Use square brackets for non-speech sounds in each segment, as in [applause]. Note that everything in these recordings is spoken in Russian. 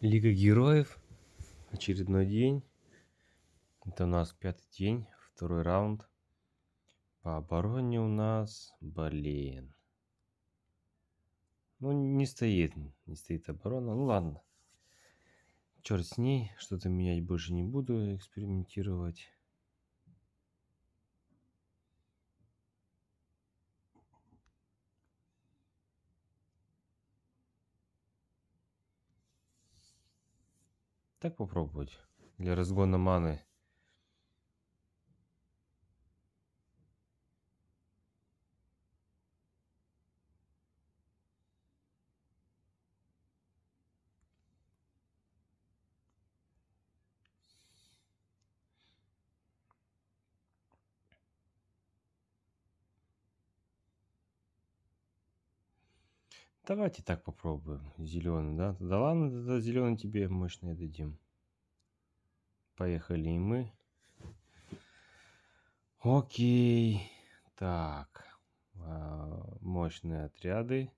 Лига героев. Очередной день. Это у нас пятый день, второй раунд. По обороне у нас, блин. Ну, не стоит, не стоит оборона. Ну, ладно. Черт с ней, что-то менять больше не буду, экспериментировать. Так попробовать. Для разгона маны Давайте так попробуем. Зеленый, да? Да ладно, тогда зеленый тебе мощное дадим. Поехали и мы. Окей. Так. А, мощные отряды.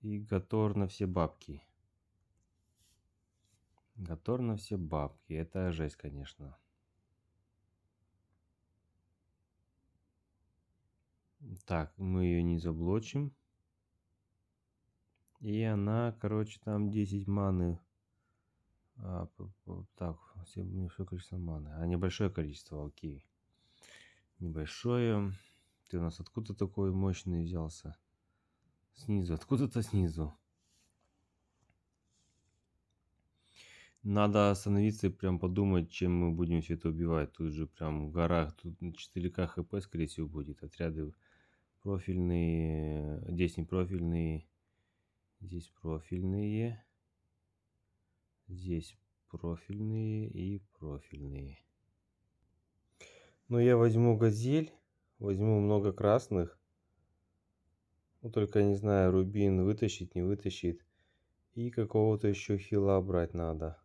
И Гатор на все бабки. Гатор на все бабки. Это жесть, конечно. Так, мы ее не заблочим. И она, короче, там 10 маны. А, так, небольшое количество маны. А небольшое количество, окей. Небольшое. Ты у нас откуда такой мощный взялся? Снизу, откуда-то снизу. Надо остановиться и прям подумать, чем мы будем все это убивать. Тут же прям в горах, тут 4К хп, скорее всего, будет. Отряды профильные, здесь не профильные, здесь профильные, здесь профильные и профильные. Но ну, я возьму газель, возьму много красных. Ну, только не знаю, рубин вытащить, не вытащит. И какого-то еще хила брать надо.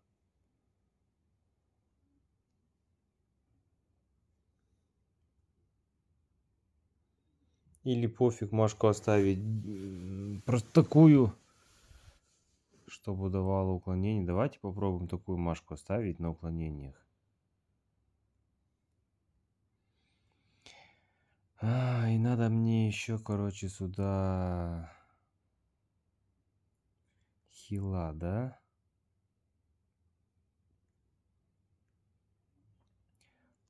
Или пофиг, Машку оставить просто такую, чтобы давала уклонение. Давайте попробуем такую Машку оставить на уклонениях. А, и надо мне еще, короче, сюда хила, да?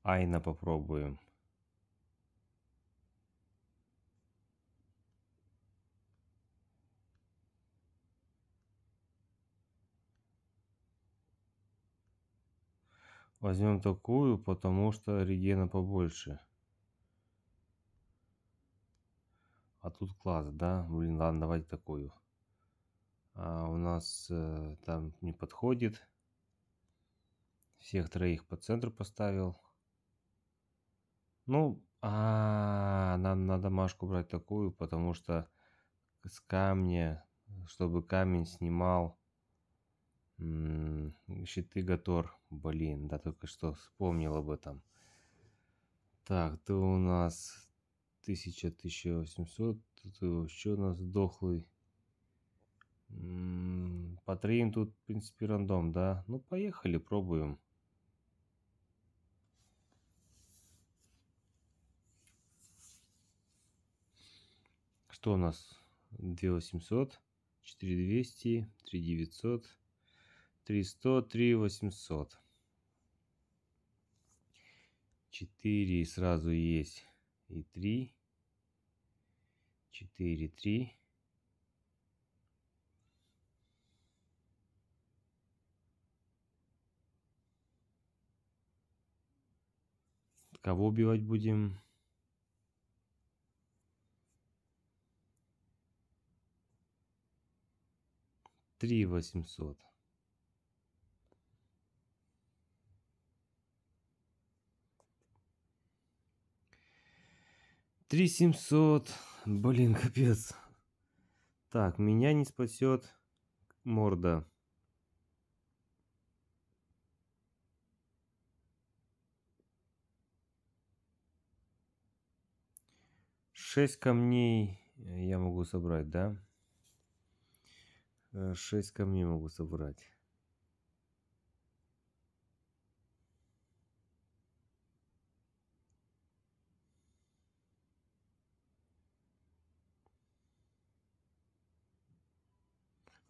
Айна попробуем. Возьмем такую, потому что регена побольше. А тут класс, да? Блин, ладно, давайте такую. А у нас э, там не подходит. Всех троих по центру поставил. Ну, а, -а, -а нам надо Машку брать такую, потому что с камня, чтобы камень снимал щиты Гатор. Блин, да только что вспомнил об этом. Так, ты у нас 1000-1800, ты еще у нас дохлый. По Потреем тут, в принципе, рандом, да? Ну, поехали, пробуем. Что у нас? 2800, 4200, 3900, 3100, 3800. 4 сразу есть и 3. 4, 3. Кого убивать будем? Три восемьсот. 3700. Блин, капец. Так, меня не спасет морда. Шесть камней я могу собрать, да? Э, шесть камней могу собрать.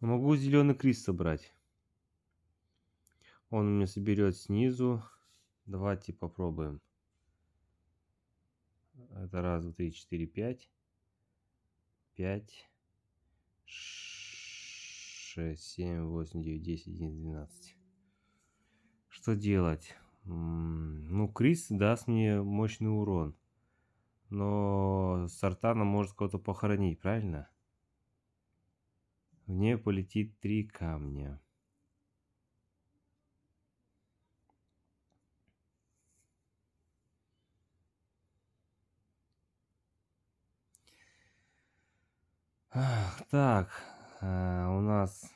могу зеленый Крис собрать. Он у меня соберет снизу. Давайте попробуем. Это раз, два, три, четыре, пять. Пять. Шесть, семь, восемь, девять, десять, одиннадцать, двенадцать. Что делать? Ну, Крис даст мне мощный урон. Но Сартана может кого-то похоронить, правильно? В нее полетит три камня. Ах, так, а, у нас...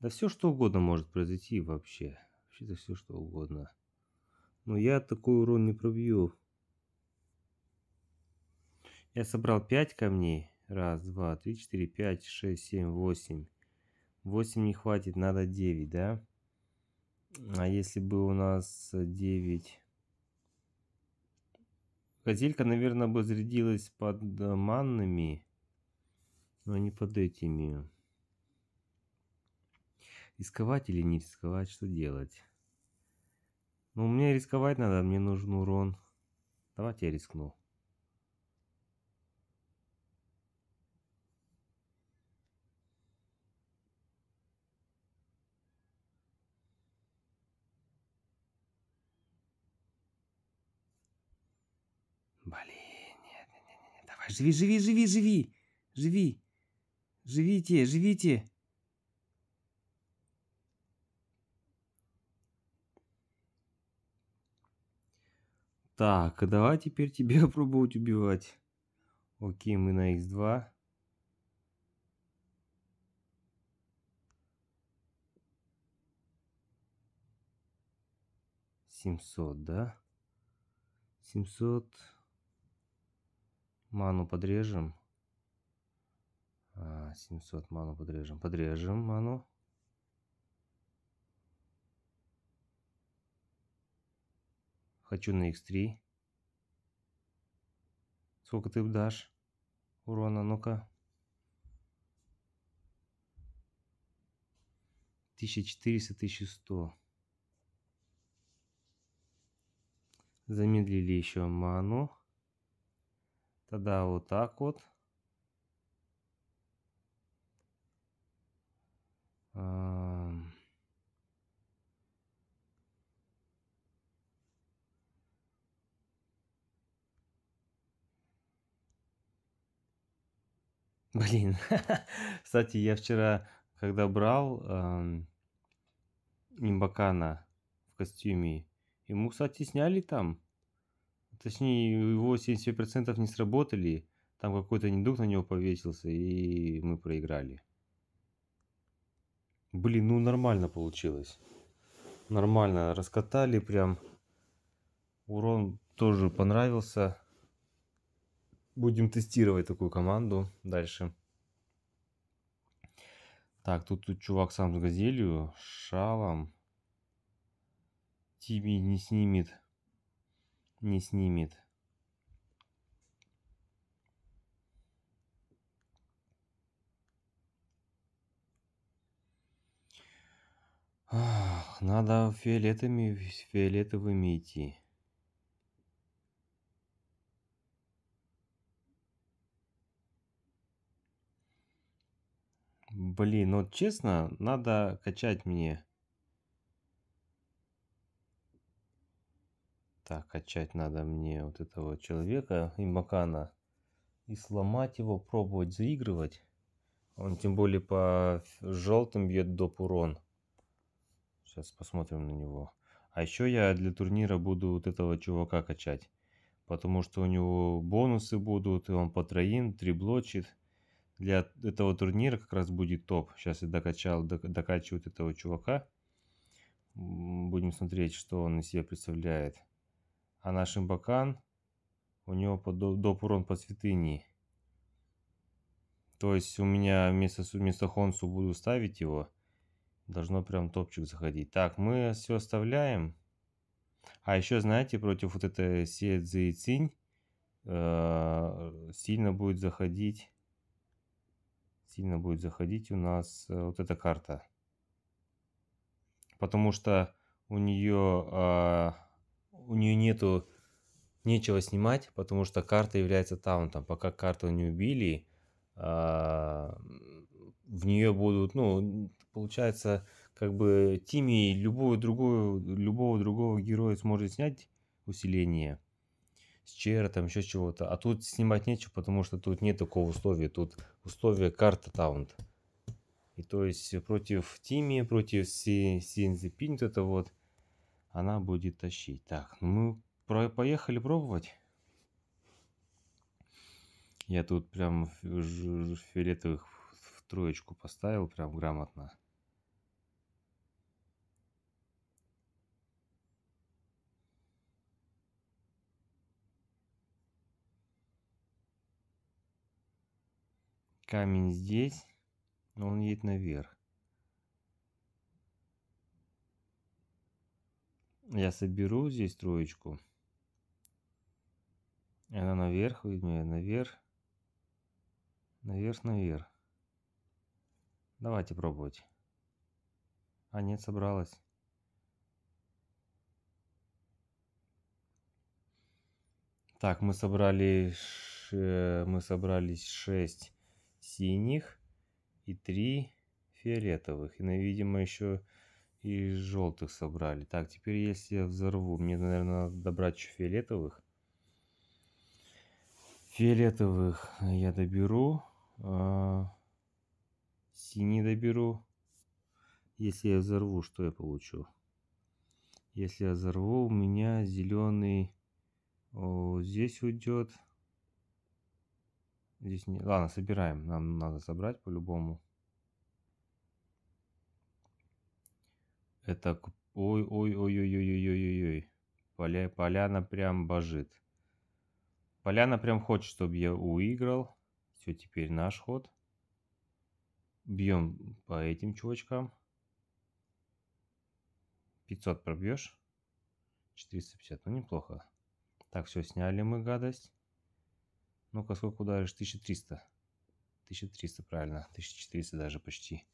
Да все что угодно может произойти вообще. Вообще-то все что угодно. Но я такой урон не пробью. Я собрал 5 камней. Раз, два, три, четыре, пять, шесть, семь, восемь. Восемь не хватит, надо девять, да? А если бы у нас девять... Котелька, наверное, бы зарядилась под э, манными, но не под этими. Рисковать или не рисковать, что делать? Ну, мне рисковать надо, мне нужен урон. Давайте я рискну. Блин, нет, нет, нет, нет, давай, живи, живи, живи, живи, живи, живите, живите. Так, а давай теперь тебе [laughs] пробовать убивать. Окей, мы на x2. Семьсот, да? Семьсот. Ману подрежем. А, ману подрежем. Подрежем ману. Хочу на x3. Сколько ты дашь урона? Ну-ка. 1400-1100. Замедлили еще ману. Тогда вот так вот. А Блин. [laughs] Кстати, я вчера, когда брал эм, Имбакана в костюме, ему, кстати, сняли там. Точнее, его 70% не сработали. Там какой-то недуг на него повесился, и мы проиграли. Блин, ну нормально получилось. Нормально раскатали прям. Урон тоже понравился будем тестировать такую команду дальше. Так, тут, тут чувак сам с газелью, шалом. Тими не снимет. Не снимет. Ах, надо фиолетовыми фиолетовыми идти. Блин, ну честно, надо качать мне. Так, качать надо мне вот этого человека и Макана. И сломать его, пробовать заигрывать. Он тем более по желтым бьет доп урон. Сейчас посмотрим на него. А еще я для турнира буду вот этого чувака качать. Потому что у него бонусы будут, и он по троим, три блочит для этого турнира как раз будет топ. Сейчас я докачал, докачивают этого чувака. Будем смотреть, что он из себя представляет. А наш имбакан, у него доп урон по святыне. То есть у меня вместо, вместо Хонсу буду ставить его. Должно прям топчик заходить. Так, мы все оставляем. А еще, знаете, против вот этой Се Цзэйцинь э, сильно будет заходить сильно будет заходить у нас э, вот эта карта. Потому что у нее, а, у нее нету нечего снимать, потому что карта является таунтом. Пока карту не убили, а, в нее будут, ну, получается, как бы Тими любую другую, любого другого героя сможет снять усиление с чера, там еще чего-то. А тут снимать нечего, потому что тут нет такого условия. Тут условия карта таунт. И то есть против Тими, против Си, вот это вот, она будет тащить. Так, ну мы поехали пробовать. Я тут прям фиолетовых в троечку поставил, прям грамотно. камень здесь, но он едет наверх. Я соберу здесь троечку. Она наверх, видно, наверх. Наверх, наверх. Давайте пробовать. А нет, собралась. Так, мы собрали, э, мы собрались 6 синих и три фиолетовых. И, видимо, еще и желтых собрали. Так, теперь если я взорву, мне, наверное, надо добрать еще фиолетовых. Фиолетовых я доберу. А, синий доберу. Если я взорву, что я получу? Если я взорву, у меня зеленый о, здесь уйдет. Здесь не... Ладно, собираем. Нам надо собрать по-любому. Это... Ой-ой-ой-ой-ой-ой-ой-ой. Поля... Поляна прям божит. Поляна прям хочет, чтобы я уиграл. Все, теперь наш ход. Бьем по этим чувачкам. 500 пробьешь. 450, ну неплохо. Так, все, сняли мы гадость. Ну-ка, сколько ударишь? 1300. 1300, правильно. 1400 даже почти.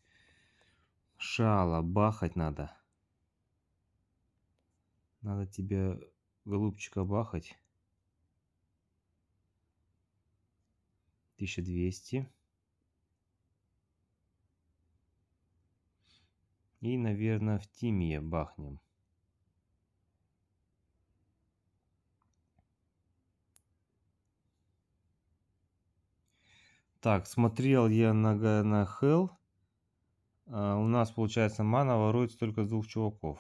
Шала, бахать надо. Надо тебе голубчика, бахать. 1200. И, наверное, в Тимье бахнем. Так, смотрел я на, на Hell. А, у нас, получается, мана воруется только с двух чуваков.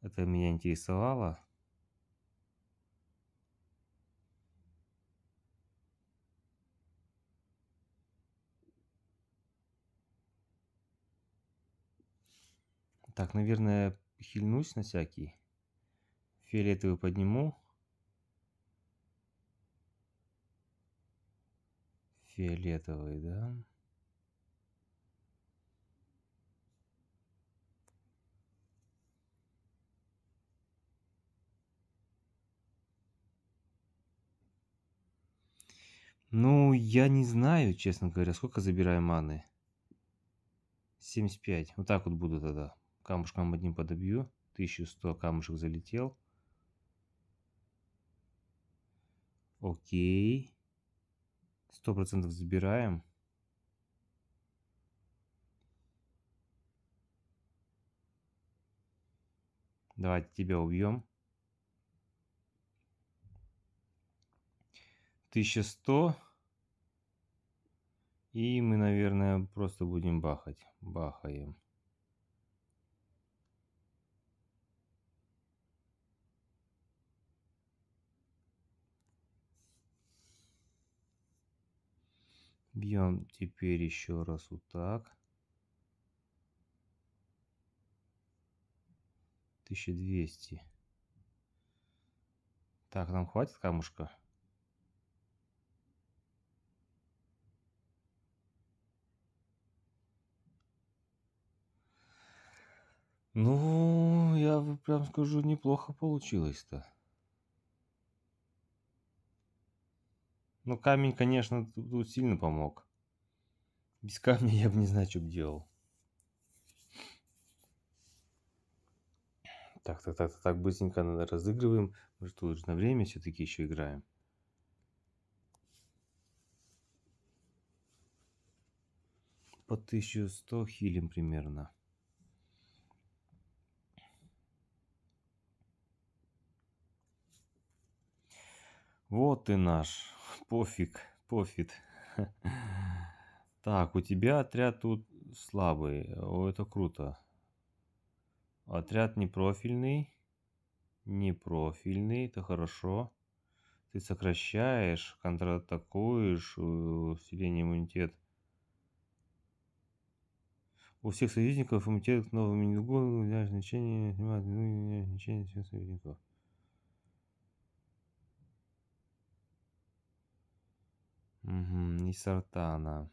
Это меня интересовало. Так, наверное, хильнусь на всякий. Фиолетовый подниму. фиолетовый, да? Ну, я не знаю, честно говоря, сколько забираю маны. 75. Вот так вот буду тогда. Камушком одним подобью. 1100 камушек залетел. Окей. Сто процентов забираем. Давайте тебя убьем. 1100. И мы, наверное, просто будем бахать. Бахаем. Бьем теперь еще раз вот так. 1200. Так, нам хватит камушка? Ну, я прям скажу, неплохо получилось-то. Но ну, камень, конечно, тут сильно помог. Без камня [laughs] я бы не знаю, что бы делал. Так, так, так, так, быстренько надо разыгрываем. Мы же тут же на время все-таки еще играем. По 1100 хилим примерно. Вот и наш пофиг, пофиг. Так, у тебя отряд тут слабый. О, это круто. Отряд непрофильный. Непрофильный, это хорошо. Ты сокращаешь, контратакуешь, э, усиление иммунитет. У всех союзников иммунитет к новым минигону, значение, значение, значение всех союзников. Угу, и Сартана.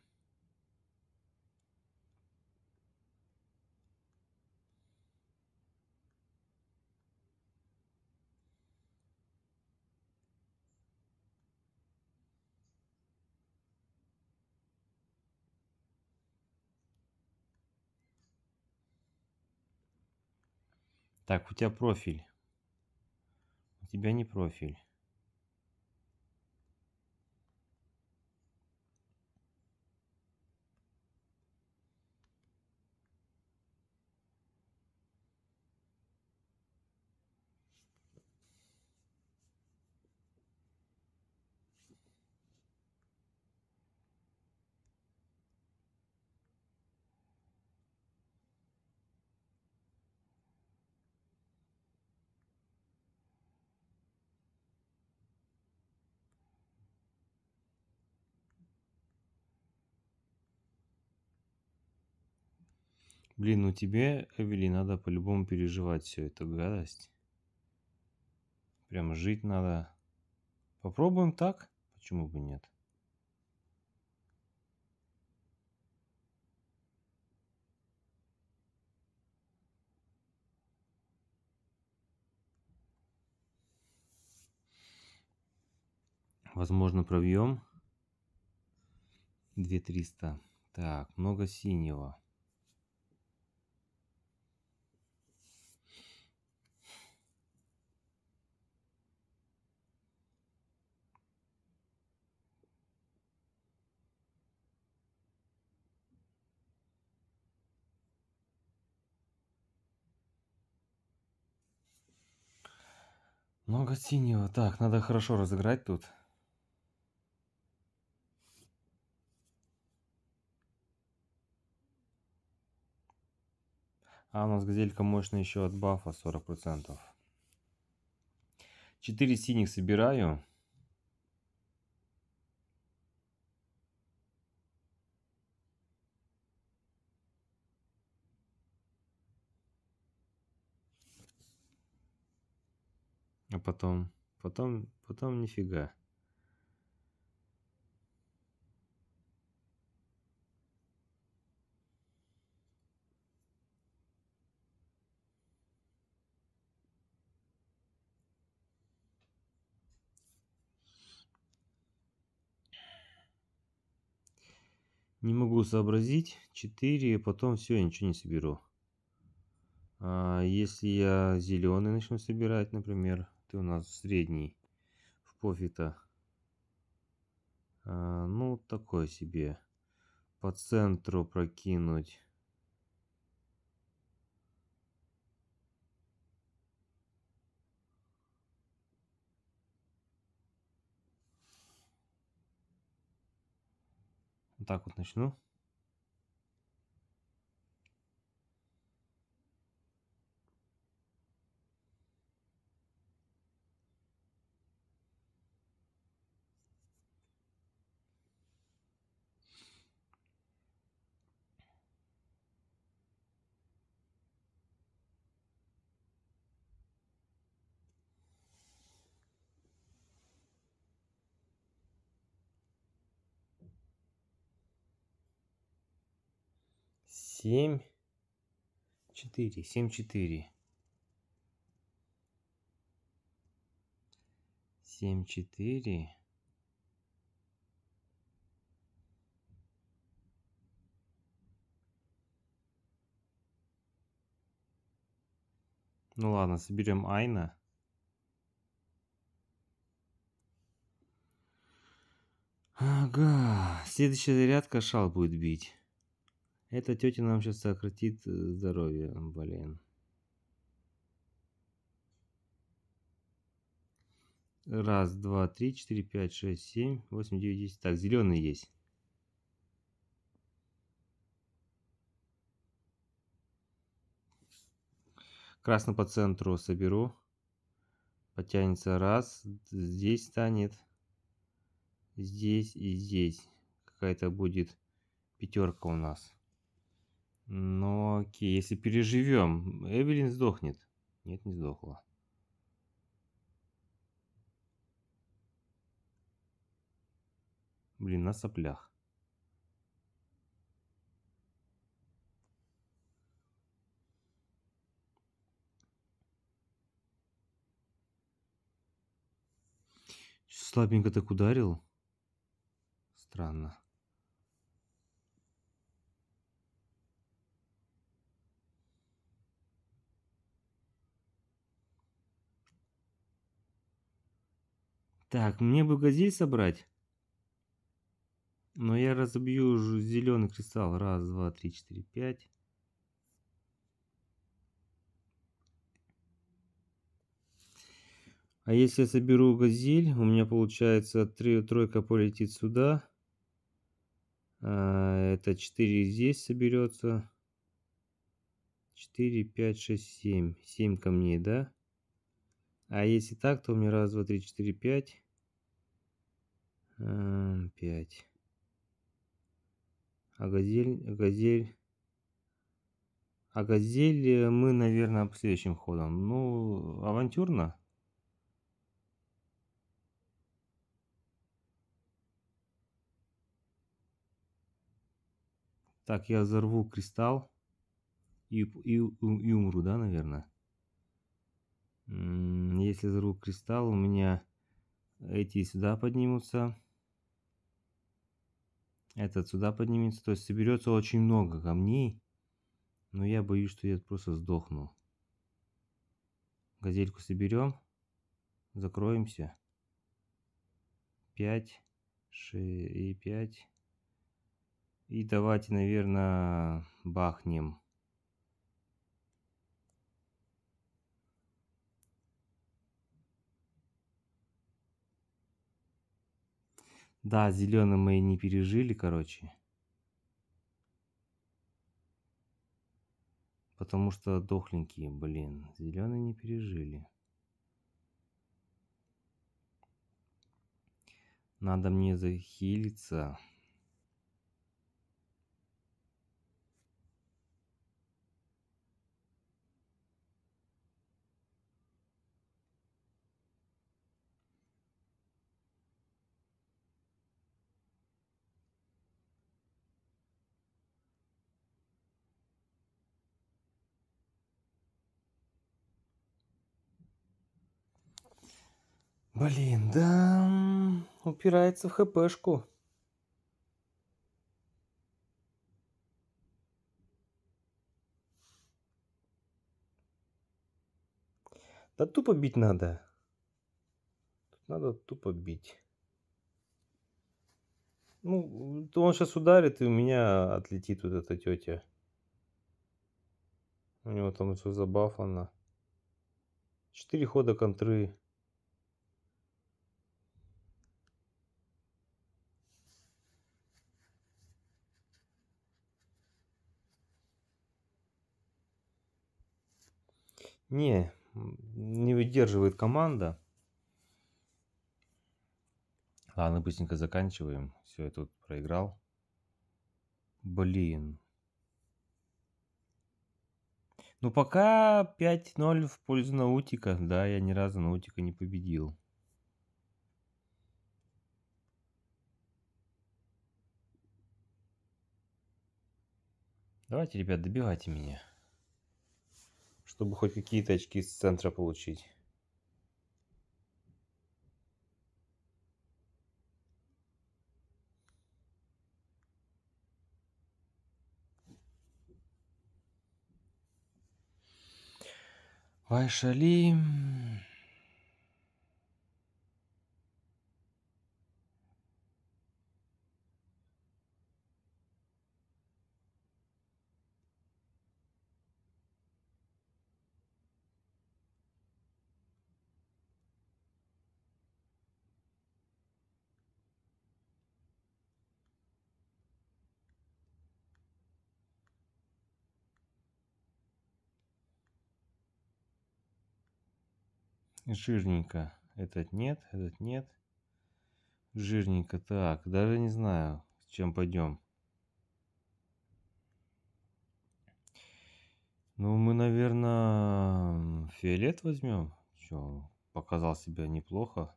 Так, у тебя профиль. У тебя не профиль. Блин, ну тебе, Эвели, надо по-любому переживать всю эту гадость. Прям жить надо. Попробуем так? Почему бы нет? Возможно, пробьем. 2300. Так, много синего. Много синего. Так, надо хорошо разыграть тут. А у нас газелька мощная еще от бафа 40%. 4 синих собираю. потом? Потом, потом нифига. Не могу сообразить. 4, потом все, я ничего не соберу. А если я зеленый начну собирать, например, ты у нас средний в пофита, А, ну, такой себе. По центру прокинуть. так вот начну. 7, 4, 7, 4. 7, 4. Ну ладно, соберем Айна. Ага, следующая зарядка шал будет бить. Эта тетя нам сейчас сократит э, здоровье, блин. Раз, два, три, четыре, пять, шесть, семь, восемь, девять, десять. Так, зеленый есть. Красно по центру соберу. Потянется раз. Здесь станет. Здесь и здесь. Какая-то будет пятерка у нас. Но ну, окей, если переживем, Эвелин сдохнет. Нет, не сдохла. Блин, на соплях. Слабенько так ударил. Странно. Так, мне бы газель собрать. Но я разобью зеленый кристалл. Раз, два, три, четыре, пять. А если я соберу газель, у меня получается три тройка полетит сюда. А, это 4 здесь соберется. 4, 5, 6, 7. 7 камней, да? А если так, то у меня раз, два, три, четыре, пять. Эм, пять. А газель, а газель. А газель э, мы, наверное, следующим ходом. Ну, авантюрно. Так, я взорву кристалл и, и, и умру, да, наверное? Если взорву кристалл, у меня эти сюда поднимутся. Этот сюда поднимется. То есть соберется очень много камней. Но я боюсь, что я просто сдохну. Газельку соберем. Закроемся. 5, 6 и 5. И давайте, наверное, бахнем. Да, зеленым мы и не пережили, короче. Потому что дохленькие, блин. Зеленые не пережили. Надо мне захилиться. Блин, да... Упирается в хпшку. Да тупо бить надо. Тут надо тупо бить. Ну, то он сейчас ударит, и у меня отлетит вот эта тетя. У него там все забафано. Четыре хода контры. Не, не выдерживает команда. Ладно, быстренько заканчиваем. Все, я тут проиграл. Блин. Ну, пока 5-0 в пользу Наутика. Да, я ни разу Наутика не победил. Давайте, ребят, добивайте меня чтобы хоть какие-то очки из центра получить. Вайшали. жирненько. Этот нет, этот нет. Жирненько. Так, даже не знаю, с чем пойдем. Ну, мы, наверное, фиолет возьмем. Че, показал себя неплохо.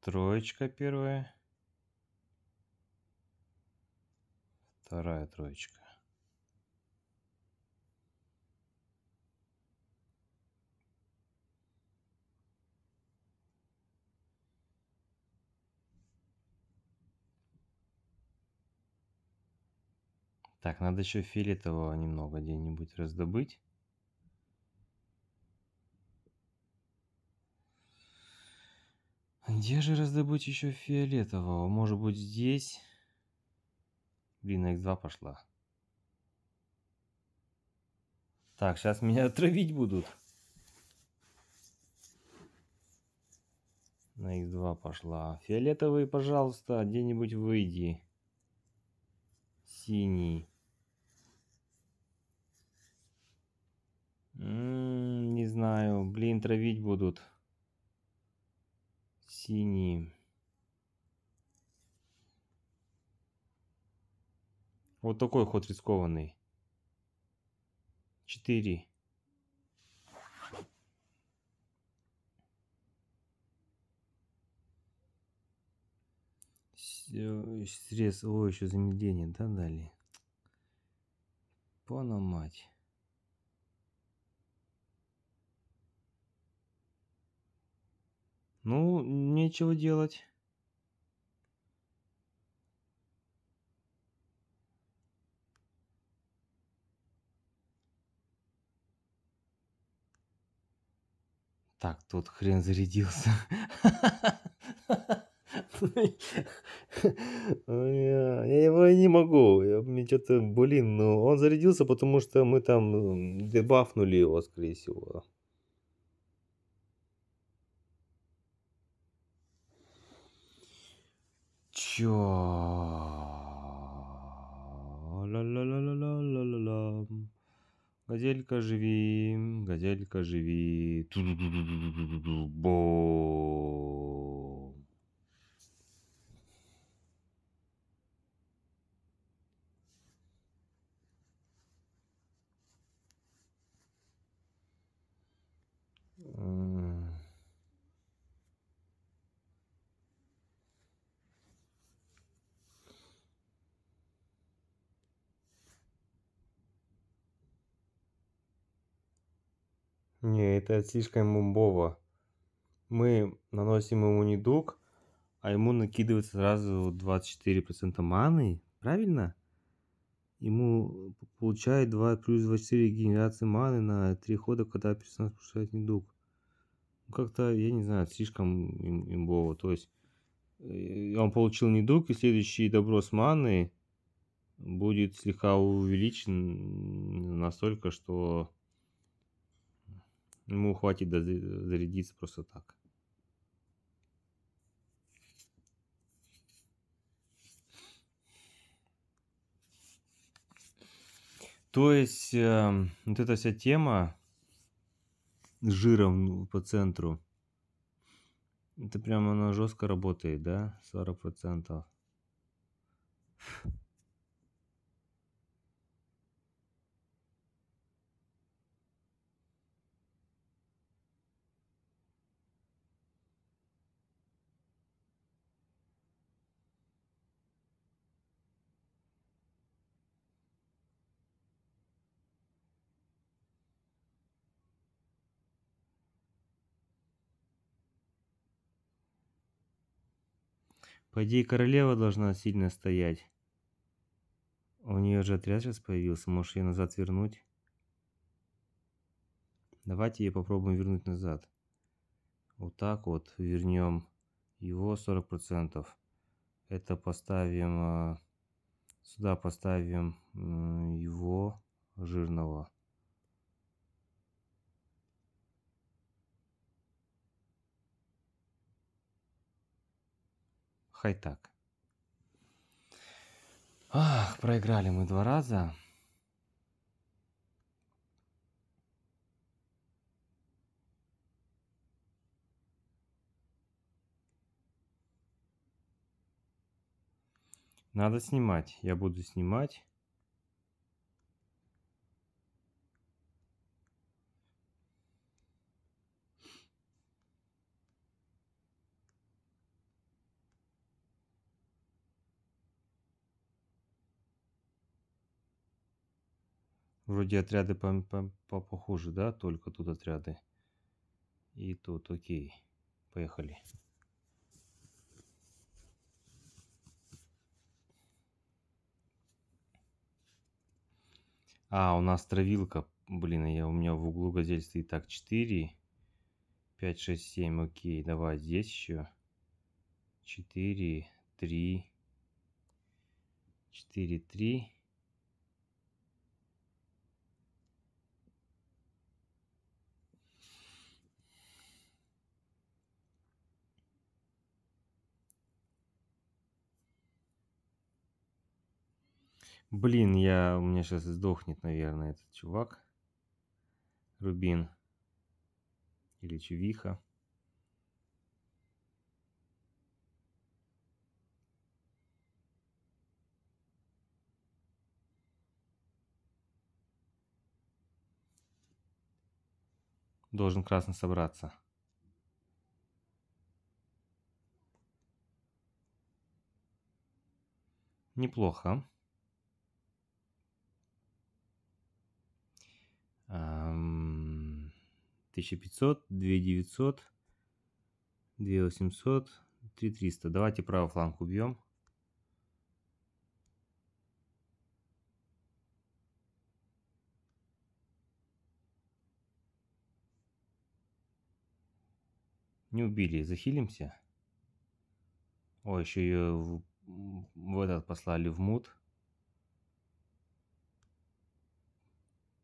Троечка первая. Вторая троечка. Так, надо еще фиолетового немного где-нибудь раздобыть. Где же раздобыть еще фиолетового? Может быть здесь? Блин, на x2 пошла. Так, сейчас меня [laughs] отравить будут. На x2 пошла. Фиолетовый, пожалуйста, где-нибудь выйди. Синий. М м-м, -м, не знаю, блин, травить будут. Синий. Вот такой ход рискованный. 4. Срез, о, еще замедление, да, дали? Пономать. Ну, нечего делать. Так, тут хрен зарядился. Я его не могу. Мне что-то, блин, ну он зарядился, потому что мы там дебафнули его, скорее всего. Все. Ла-ла-ла-ла-ла-ла-ла. Газелька живи, газелька живи. Ту -ду -ду -ду -ду Бом. Mm. Не, это слишком мумбово. Мы наносим ему недуг, а ему накидывается сразу 24% маны, правильно? Ему получает 2 плюс 24 генерации маны на 3 хода, когда персонаж получает недуг. Ну, как-то, я не знаю, слишком им имбово. То есть, э, он получил недуг, и следующий доброс маны будет слегка увеличен настолько, что Ему хватит зарядиться просто так. То есть э, вот эта вся тема с жиром по центру, это прямо она жестко работает, да? 40%. Поди, королева должна сильно стоять. А у нее же отряд сейчас появился, можешь ее назад вернуть? Давайте ее попробуем вернуть назад. Вот так вот вернем его 40%. Это поставим... Э, сюда поставим его жирного. хай так. Ах, проиграли мы два раза. Надо снимать. Я буду снимать. вроде отряды по, по, по похожи, да? Только тут отряды. И тут, окей. Поехали. А, у нас травилка. Блин, я, у меня в углу газель стоит так 4. 5, 6, 7, окей. Давай здесь еще. 4, 3. 4, 3. Блин, я... у меня сейчас сдохнет, наверное, этот чувак. Рубин. Или Чувиха. Должен красно собраться. Неплохо. 1500, 2900, 2800, 3300. Давайте правый фланг убьем. Не убили, захилимся. О, еще ее в, в этот послали в мут.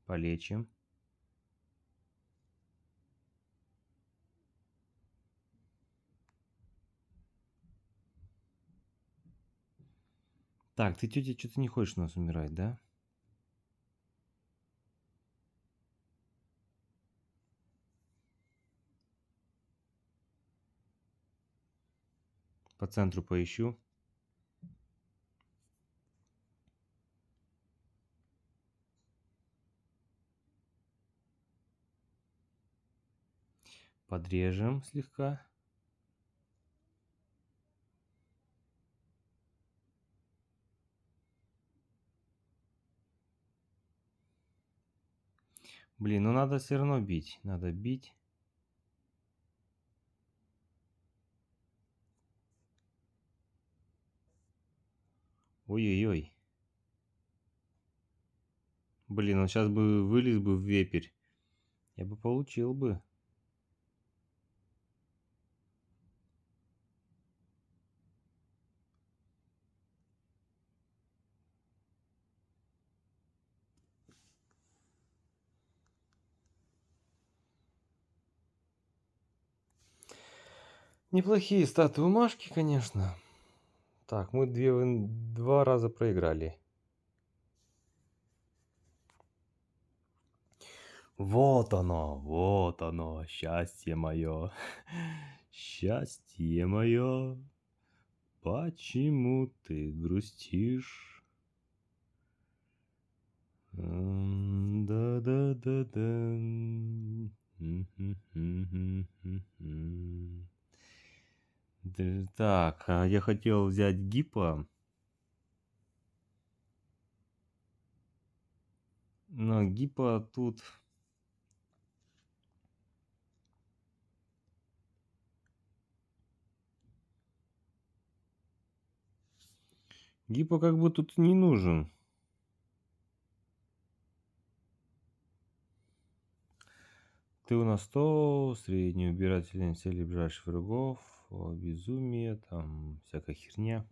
Полечим. Так, ты, тетя, что-то не хочешь у нас умирать, да? По центру поищу. Подрежем слегка. Блин, ну надо все равно бить. Надо бить. Ой-ой-ой. Блин, он сейчас бы вылез бы в вепрь. Я бы получил бы. Неплохие статы бумажки, конечно. Так, мы две, два раза проиграли. Вот оно, вот оно, счастье мое. [laughs] Счастье мое, почему ты грустишь? Да-да-да-да. Так, а, я хотел взять Гипа, Но Гипа тут... Гипа как бы тут не нужен. Ты у нас стол средний убирательница или ближайших врагов безумие, там всякая херня.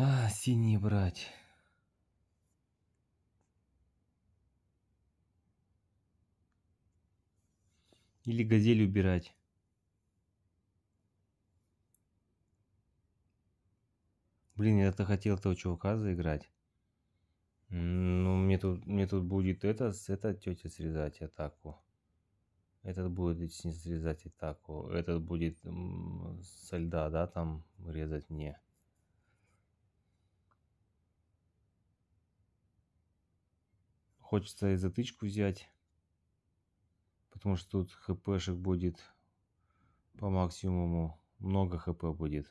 А, синий брать. Или газель убирать. Блин, я-то хотел этого чувака заиграть. Ну, мне тут, мне тут будет это, это тетя срезать атаку. Этот будет срезать атаку. Этот будет со льда, да, там резать мне. Хочется и затычку взять. Потому что тут хпшек будет по максимуму. Много хп будет.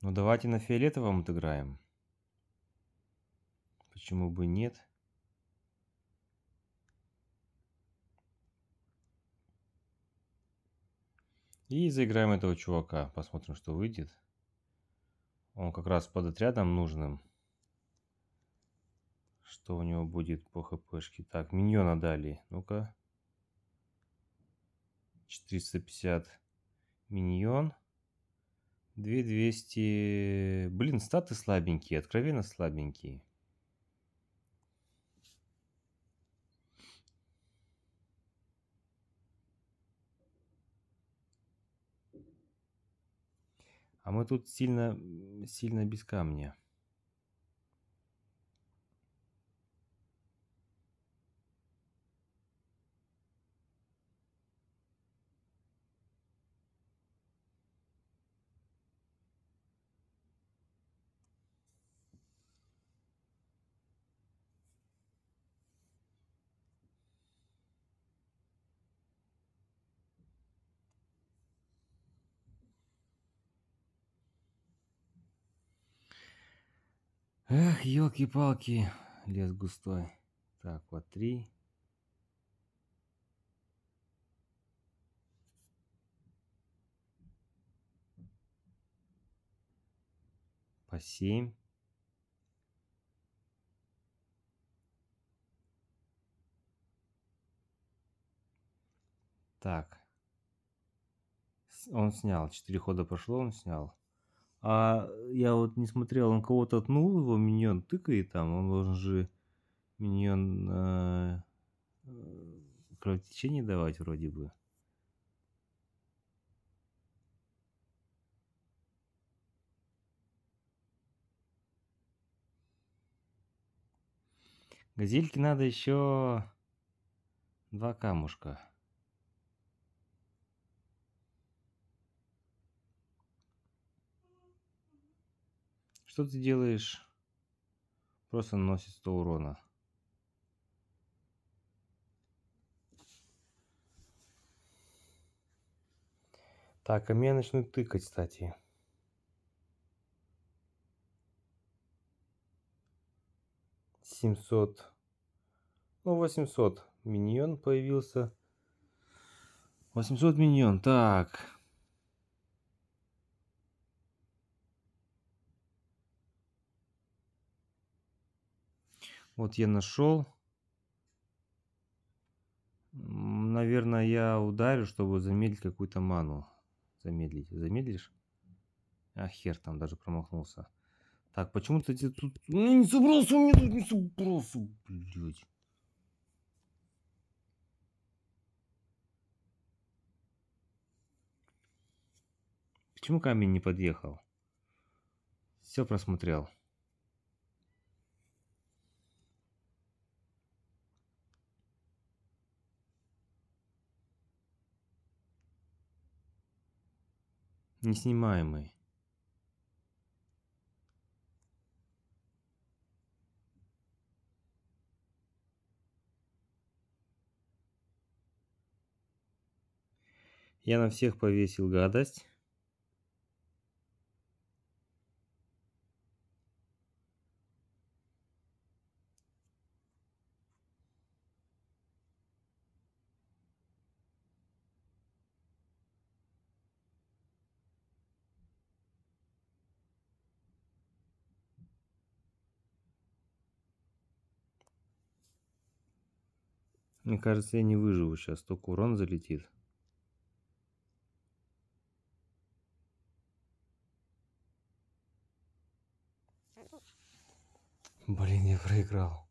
Ну давайте на фиолетовом отыграем. Почему бы нет? И заиграем этого чувака. Посмотрим, что выйдет он как раз под отрядом нужным. Что у него будет по хпшке? Так, миньона дали. Ну-ка. 450 миньон. 2200... Блин, статы слабенькие, откровенно слабенькие. А мы тут сильно, сильно без камня. Эх, елки-палки, лес густой. Так, вот три. По семь. Так. Он снял. Четыре хода прошло, он снял. А я вот не смотрел, он кого-то отнул, его миньон тыкает там, он должен же миньон э, э кровотечение давать вроде бы. Газельке надо еще два камушка. Что ты делаешь? Просто наносит 100 урона. Так, а меня начнут тыкать, кстати. Семьсот. Ну, восемьсот миньон появился. Восемьсот миньон. Так. Вот я нашел. Наверное, я ударю, чтобы замедлить какую-то ману. Замедлить. Замедлишь? А хер там даже промахнулся. Так, почему ты тут... Ну, не собрался, у меня тут не собрался, блядь. Почему камень не подъехал? Все просмотрел. неснимаемый. Я на всех повесил гадость. Мне кажется, я не выживу сейчас, только урон залетит. Блин, я проиграл.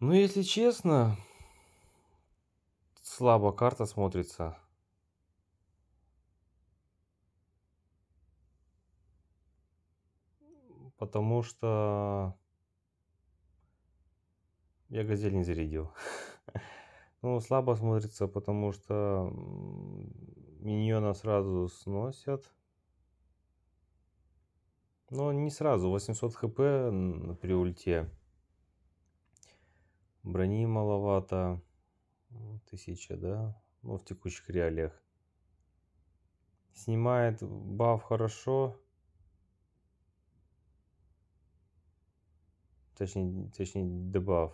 Ну, если честно, слабо карта смотрится. Потому что я газель не зарядил. [laughs] Ну, слабо смотрится, потому что миньона сразу сносят. Но не сразу, 800 хп при ульте брони маловато, тысяча, да, ну, в текущих реалиях. Снимает баф хорошо. Точнее, точнее дебаф.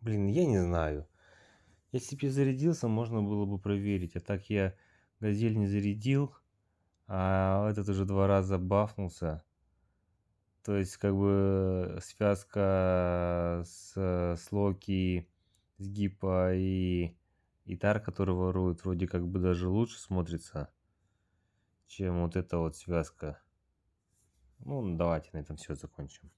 Блин, я не знаю. Если бы я зарядился, можно было бы проверить. А так я газель не зарядил, а этот уже два раза бафнулся. То есть, как бы, связка с, э, с Локи, с гипа и, и Тар, который ворует, вроде как бы даже лучше смотрится, чем вот эта вот связка. Ну, давайте на этом все закончим.